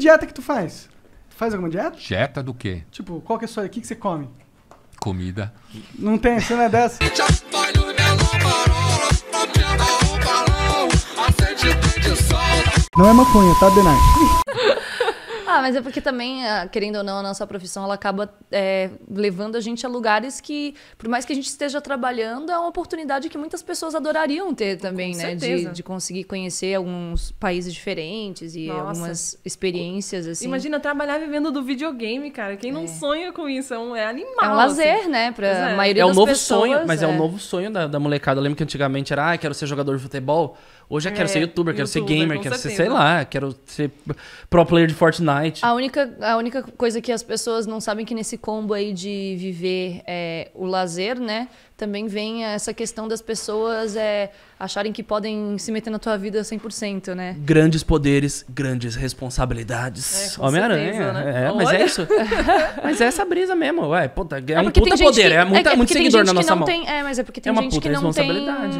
dieta que tu faz? Tu faz alguma dieta? Dieta do quê? Tipo, qual que é a sua... O que, que você come? Comida. Não tem, você não é dessa? não é maconha, tá, Denai? Ah, mas é porque também, ah, querendo ou não, a nossa profissão ela acaba é, levando a gente a lugares que, por mais que a gente esteja trabalhando, é uma oportunidade que muitas pessoas adorariam ter também, Com né? De, de, conseguir conhecer alguns países diferentes e nossa. algumas experiências, assim. Imagina trabalhar vivendo do videogame, cara. Quem não é. sonha com isso? É, é, animal. É um lazer, assim. né? Pra é. maioria é um novo pessoas, sonho, mas é. é um novo sonho da, da molecada. Eu lembro que antigamente era, ah, quero ser jogador de futebol. Hoje eu quero é, ser youtuber, quero ser gamer, quero certeza. ser, sei lá, quero ser pro player de Fortnite a única, a única coisa que as pessoas não sabem é que nesse combo aí de viver é, o lazer, né? Também vem essa questão das pessoas é, acharem que podem se meter na tua vida 100%, né? Grandes poderes, grandes responsabilidades. É, Homem-Aranha. Né? É, mas é Olha. é isso. mas é essa brisa mesmo. Ué, puta, é, é um puta poder. Que, é, muita, é, é muito seguidor na nossa mão. Tem, é, mas é porque tem gente que não tem... uma responsabilidade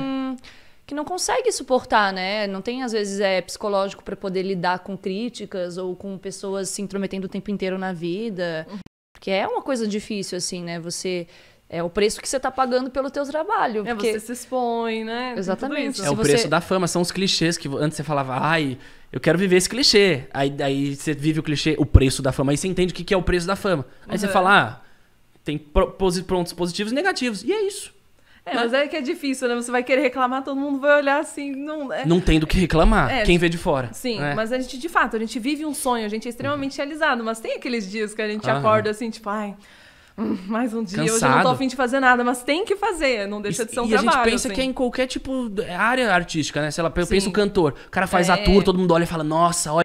que não consegue suportar, né? Não tem, às vezes, é, psicológico para poder lidar com críticas ou com pessoas se intrometendo o tempo inteiro na vida. Porque é uma coisa difícil, assim, né? Você. É o preço que você está pagando pelo teu trabalho. É, porque... É, você se expõe, né? Exatamente. É o você... preço da fama, são os clichês que antes você falava, ai, eu quero viver esse clichê. Aí, aí você vive o clichê, o preço da fama. Aí você entende o que, é o preço da fama. Aí uhum. você fala, ah, tem prontos positivos e negativos. E é isso. É, mas é que é difícil, né? Você vai querer reclamar, todo mundo vai olhar assim. Não, é... não tem do que reclamar, é, quem vê de fora. Sim, né? mas a gente, de fato, a gente vive um sonho, a gente é extremamente uhum. realizado, mas tem aqueles dias que a gente uhum. acorda assim, tipo, ai. Hum, mais um dia, Cansado. hoje eu não tô afim de fazer nada, mas tem que fazer, não deixa de ser um e trabalho. E a gente pensa assim. que é assim. em qualquer tipo é, área artística, né? Sei lá, eu sim. penso cantor, o cara faz é... ator, todo mundo olha e fala, nossa, olha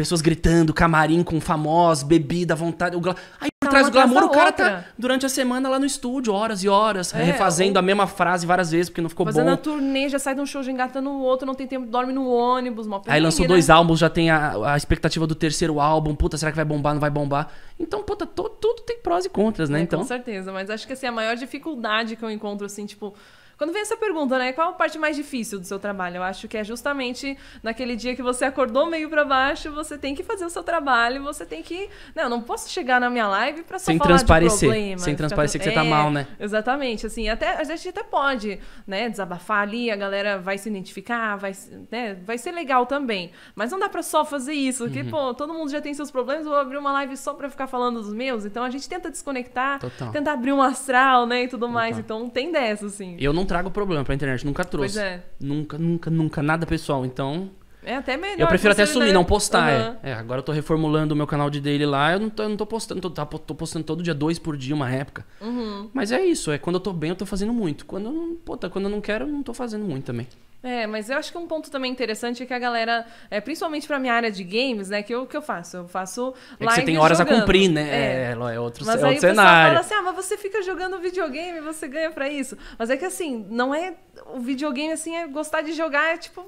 pessoas gritando, camarim com famosos, bebida, vontade. O gla... Aí por trás do glamour, o cara tá durante a semana lá no estúdio, horas e horas, é, refazendo ou... a mesma frase várias vezes, porque não ficou Fazendo bom. Fazendo a turnê, já sai de um show, já engata no outro, não tem tempo, dorme no ônibus, mó Aí lançou né? dois álbuns, já tem a, a, expectativa do terceiro álbum, puta, será que vai bombar, não vai bombar? Então, puta, tudo tem prós e contras, né? É, então... Com certeza, mas acho que assim, a maior dificuldade que eu encontro, assim, tipo quando vem essa pergunta, né? Qual a parte mais difícil do seu trabalho? Eu acho que é justamente naquele dia que você acordou meio para baixo, você tem que fazer o seu trabalho, você tem que. Não, né, não posso chegar na minha live pra só sem falar transparecer, de problema. Sem transparecer que você tá é, mal, né? É, exatamente. Assim, até, a gente até pode, né, desabafar ali, a galera vai se identificar, vai, né, vai ser legal também. Mas não dá pra só fazer isso, porque, uhum. pô, todo mundo já tem seus problemas, vou abrir uma live só pra ficar falando dos meus. Então a gente tenta desconectar, Total. tentar abrir um astral, né, e tudo Total. mais. Então tem dessa, assim. Eu não trago o problema pra internet, nunca trouxe. Pois é. Nunca, nunca, nunca, nada pessoal. Então. É até melhor. Eu prefiro até sumir, não né? postar. Uhum. É. é. agora eu tô reformulando o meu canal de daily lá, eu não tô, eu não tô postando, tô, tá, tô, postando todo dia, dois por dia, uma época. Uhum. Mas é isso, é quando eu tô bem, eu tô fazendo muito. Quando eu não, puta, quando eu não quero, eu não tô fazendo muito também. É, mas eu acho que um ponto também interessante é que a galera, é, principalmente pra minha área de games, né, que eu que eu faço? Eu faço é que você tem horas jogando. a cumprir, né? É, é, é outro, mas é outro cenário. Mas fala assim, ah, mas você fica jogando videogame, você ganha pra isso. Mas é que assim, não é. O videogame, assim, é gostar de jogar, é tipo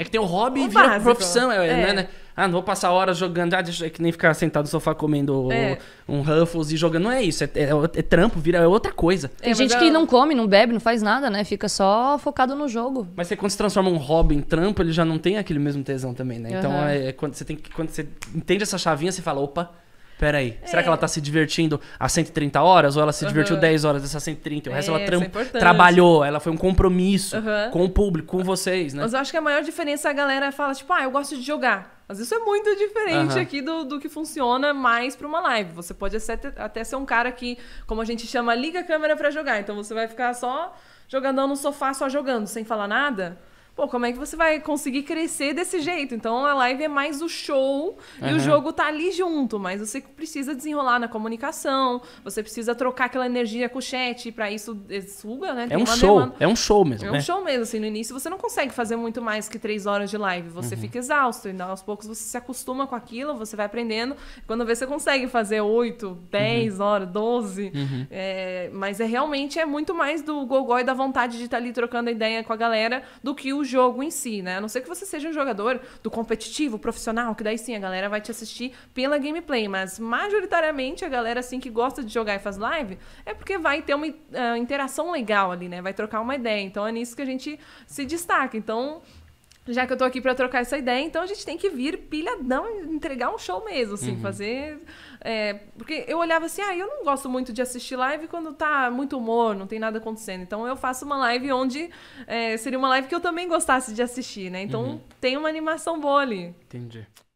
é que tem o hobby o e vira básico. profissão, é, é. Né, né, Ah, não vou passar horas jogando, ah, deixa, é que nem ficar sentado no sofá comendo é. um Ruffles e jogando. Não é isso, é, é, é, é trampo, vira, é outra coisa. É, tem gente que não come, não bebe, não faz nada, né? Fica só focado no jogo. Mas você, quando se transforma um hobby em trampo, ele já não tem aquele mesmo tesão também, né? Uhum. Então, é, quando, você tem, quando você entende essa chavinha, você fala, opa peraí, é. será que ela é. tá se divertindo às 130 horas? Ou ela se uhum. divertiu 10 horas dessas 130? O resto é, ela é trabalhou, ela foi um compromisso uhum. com o público, com vocês, né? Mas eu acho que a maior diferença é a galera fala, tipo, ah, eu gosto de jogar. Mas isso é muito diferente uhum. aqui do, do que funciona mais para uma live. Você pode até ser um cara que, como a gente chama, liga a câmera para jogar. Então você vai ficar só jogando no sofá, só jogando, sem falar nada pô, como é que você vai conseguir crescer desse jeito? Então a live é mais o show uhum. e o jogo tá ali junto, mas você precisa desenrolar na comunicação, você precisa trocar aquela energia com o chat, para isso eh, suga, né? É Tem é um show, demanda. é um show mesmo. É né? um show mesmo, assim, no início você não consegue fazer muito mais que três horas de live, você uhum. fica exausto, e aos poucos você se acostuma com aquilo, você vai aprendendo, quando vê você consegue fazer oito, dez uhum. horas, doze, uhum. é, mas é realmente é muito mais do gogó e da vontade de estar tá ali trocando ideia com a galera do que o jogo em si, né? A não ser que você seja um jogador do competitivo, profissional, que daí sim a galera vai te assistir pela gameplay. Mas majoritariamente a galera assim que gosta de jogar e faz live é porque vai ter uma uh, interação legal ali, né? Vai trocar uma ideia. Então é nisso que a gente se destaca. Então já que eu tô aqui para trocar essa ideia, então a gente tem que vir pilhadão entregar um show mesmo, assim, uhum. fazer. É, porque eu olhava assim, ah, eu não gosto muito de assistir live quando tá muito humor, não tem nada acontecendo. Então eu faço uma live onde é, seria uma live que eu também gostasse de assistir, né? Então uhum. tem uma animação boa ali. Entendi.